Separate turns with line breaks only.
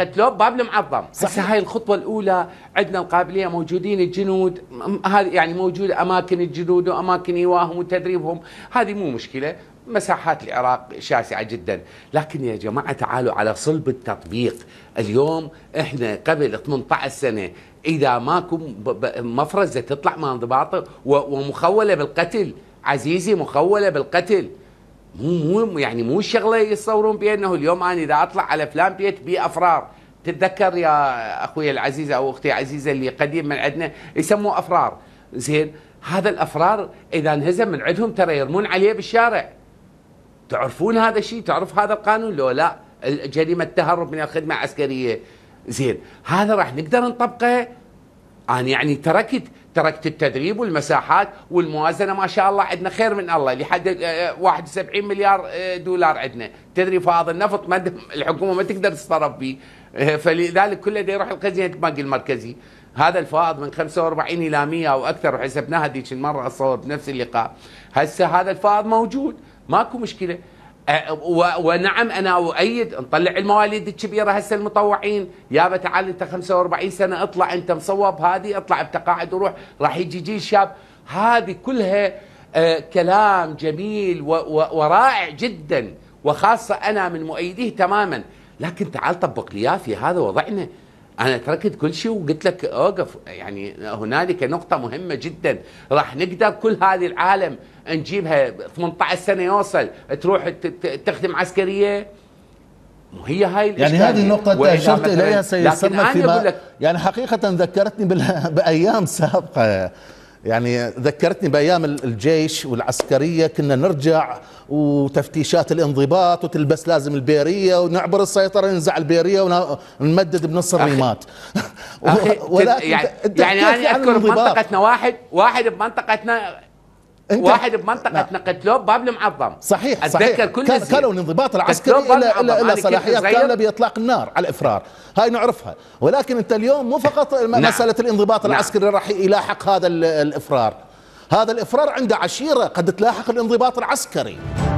قتلوه بباب المعظم هسه هاي الخطوه الاولى عندنا القابليه موجودين الجنود هذه يعني موجود اماكن الجنود واماكن ايواهم وتدريبهم هذه مو مشكله مساحات العراق شاسعه جدا لكن يا جماعه تعالوا على صلب التطبيق اليوم احنا قبل 18 سنه اذا ماكو مفرزه تطلع من انضباط ومخوله بالقتل عزيزي مخوله بالقتل مو مو يعني مو الشغله يتصورون بها انه اليوم انا اذا اطلع على فلان بيت بافرار افرار تتذكر يا اخوي العزيز او اختي العزيزه اللي قديم من عندنا يسموه افرار زين هذا الافرار اذا انهزم من عندهم ترى يرمون عليه بالشارع تعرفون هذا الشيء تعرف هذا القانون لو لا جريمه التهرب من الخدمه العسكريه زين هذا راح نقدر نطبقه أنا يعني تركت تركت التدريب والمساحات والموازنة ما شاء الله عندنا خير من الله لحد 71 آه، آه، مليار آه، دولار عندنا تدري فهذا النفط ما الحكومة ما تقدر تتصرف به فلذلك كله يروح الخزينة البنك المركزي هذا الفائض من 45 الى 100 او اكثر وحسبناها ذيك المره اتصور بنفس اللقاء هسه هذا الفائض موجود ماكو مشكله أه، ونعم انا اؤيد نطلع المواليد الكبيره هسه المطوعين يابا تعال انت 45 سنه اطلع انت مصوب هذه اطلع بتقاعد وروح راح يجي جيل شاب هذه كلها أه، كلام جميل ورائع جدا وخاصه انا من مؤيديه تماما لكن تعال طبق لي في هذا وضعنا انا تركت كل شيء وقلت لك اوقف يعني هنالك نقطه مهمه جدا راح نقدر كل هذه العالم نجيبها 18 سنه يوصل تروح تخدم عسكريه هي هاي يعني هذه النقطة اللي أشرت إليها سيد لكن أنا أقول لك
يعني حقيقة ذكرتني بأيام سابقة يعني ذكرتني بايام الجيش والعسكريه كنا نرجع وتفتيشات الانضباط وتلبس لازم البيريه ونعبر السيطره ننزع البيريه ونمدد بنص الريمات
أخي ولكن يعني, يعني انا اذكر بمنطقتنا واحد واحد بمنطقتنا واحد بمنطقه نعم. نقتلوب بابل معظم صحيح اتذكر كل كان كانوا الانضباط العسكري الى الى الى صلاحيات كامله
باطلاق النار على الافرار هاي نعرفها ولكن انت اليوم مو فقط نعم. مساله الانضباط نعم. العسكري راح يلاحق هذا الافرار هذا الافرار عنده عشيره قد تلاحق الانضباط العسكري